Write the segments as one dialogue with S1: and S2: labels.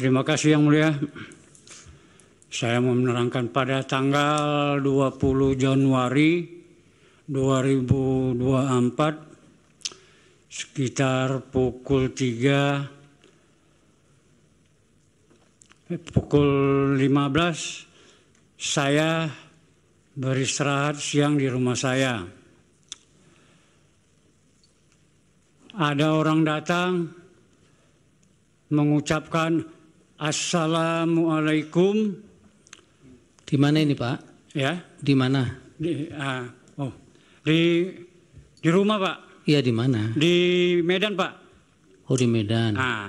S1: Terima kasih Yang Mulia. Saya mau menerangkan pada tanggal 20 Januari 2024 sekitar pukul 3 eh, pukul 15 saya beristirahat siang di rumah saya. Ada orang datang mengucapkan Assalamualaikum.
S2: Di mana ini Pak? Ya. Di mana?
S1: Di, uh, oh, di di rumah Pak.
S2: Iya di mana?
S1: Di Medan Pak.
S2: Oh di Medan.
S1: Ah,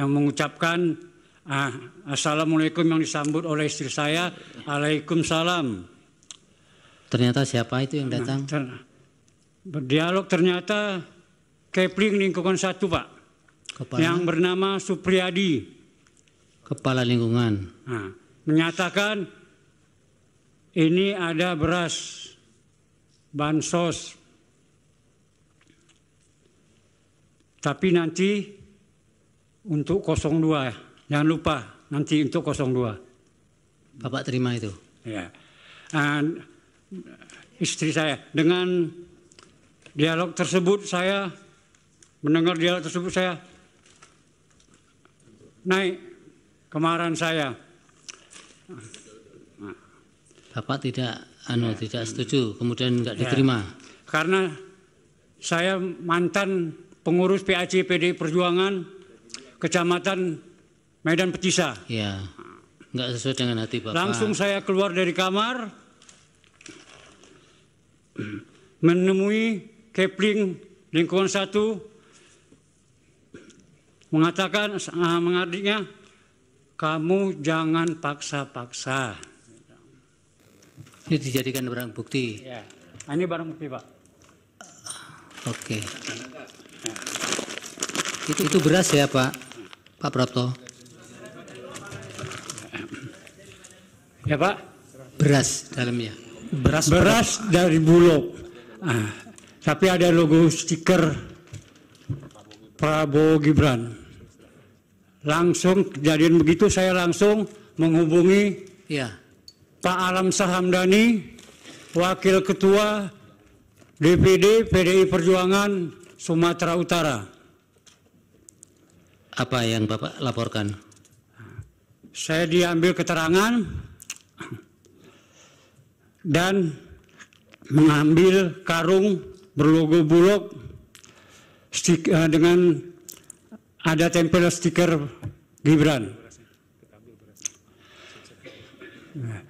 S1: yang mengucapkan ah, assalamualaikum yang disambut oleh istri saya, Waalaikumsalam.
S2: Ternyata siapa itu yang nah, datang? Nah, ter,
S1: berdialog ternyata Kepling lingkungan satu Pak. Kepala? Yang bernama Supriyadi.
S2: Kepala lingkungan. Nah,
S1: menyatakan ini ada beras bansos. Tapi nanti untuk 02, jangan lupa nanti untuk 02. Bapak terima itu. Ya. And istri saya dengan dialog tersebut saya mendengar dialog tersebut saya naik kemarahan saya.
S2: Bapak tidak anu ya. tidak setuju, kemudian nggak ya. diterima. Karena saya mantan pengurus
S1: PAC PD Perjuangan Kecamatan Medan Petisa.
S2: Ya. Enggak sesuai dengan hati Bapak. Langsung
S1: saya keluar dari kamar menemui Kepling lingkungan satu mengatakan ah, mengadiknya kamu jangan paksa-paksa. Ini dijadikan barang bukti. Ya. Ini barang bukti, Pak.
S2: Oke. Okay. Itu, itu beras ya, Pak? Pak Prapto. Ya, Pak. Beras dalamnya. Beras beras
S1: dari Bulog. Ah, tapi ada logo stiker Prabowo Gibran langsung kejadian begitu saya langsung menghubungi ya. Pak Alam Sahamdani, Wakil Ketua DPD PDI Perjuangan Sumatera Utara.
S2: Apa yang Bapak laporkan?
S1: Saya diambil keterangan dan mengambil karung berlogo bulog eh, dengan ada tempel stiker Gibran.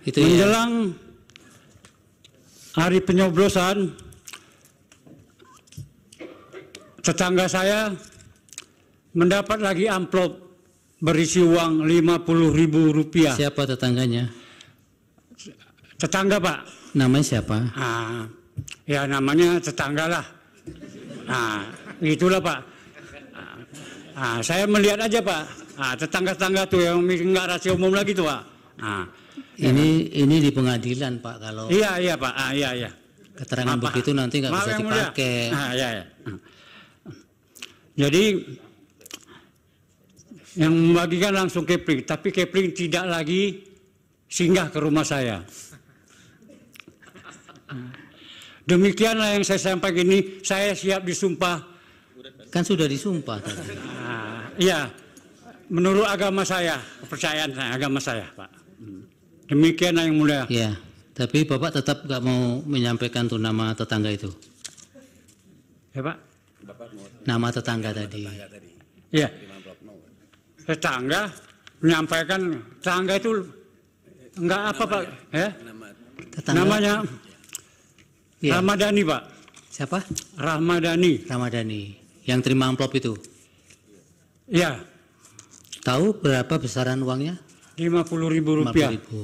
S1: Itu ya. Menjelang ya. hari penyoblosan, tetangga saya mendapat lagi amplop berisi uang lima puluh ribu rupiah. Siapa tetangganya? Tetangga pak. Namanya siapa? Ah, ya namanya tetangga lah. Nah, itulah pak Nah, saya melihat aja Pak. Nah, tetangga-tetangga tuh yang nggak rasio umum lagi tuh Pak.
S2: Nah, ini ya, ini di pengadilan Pak kalau.
S1: Iya iya Pak. Ah, iya iya.
S2: Keterangan Maaf, begitu nanti nggak bisa dipakai. Nah,
S1: iya iya. Jadi yang membagikan langsung Kepling, tapi Kepling tidak lagi singgah ke rumah saya. Demikianlah yang saya sampaikan ini, saya siap disumpah. Kan sudah
S2: disumpah tadi.
S1: Iya, menurut agama saya kepercayaan saya agama saya pak
S2: demikian yang mulia ya tapi bapak tetap nggak mau menyampaikan tuh nama tetangga itu ya pak nama tetangga nama tadi. Tetangga iya. tetangga menyampaikan
S1: tetangga itu nggak apa namanya, pak ya tetangga. namanya
S2: ya. Ramadhani pak siapa Ramadhani Ramadhani yang terima amplop itu Ya, Tahu berapa besaran uangnya? Lima puluh ribu rupiah. ribu.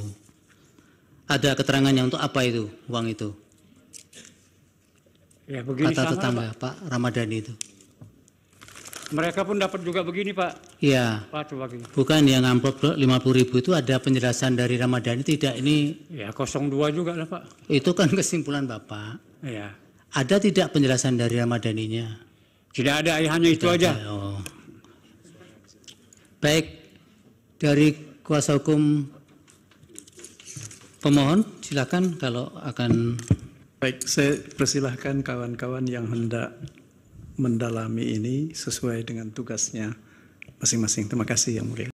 S2: Ada keterangannya untuk apa itu uang itu?
S1: Ya, begini Kata sama, tetangga Pak. Pak
S2: Ramadhani itu.
S1: Mereka pun dapat juga begini Pak.
S2: Iya. Pak coba Bukan yang amplop 50 ribu itu ada penjelasan dari Ramadhani tidak ini. Ya 02 juga lah Pak. Itu kan kesimpulan Bapak. Iya. Ada tidak penjelasan dari Ramadhaninya?
S1: Tidak ada, ya, hanya tidak itu ada. aja.
S2: Oh. Baik dari kuasa hukum pemohon, silakan kalau akan. Baik, saya persilahkan kawan-kawan yang hendak mendalami ini
S1: sesuai dengan tugasnya masing-masing. Terima kasih yang mulia.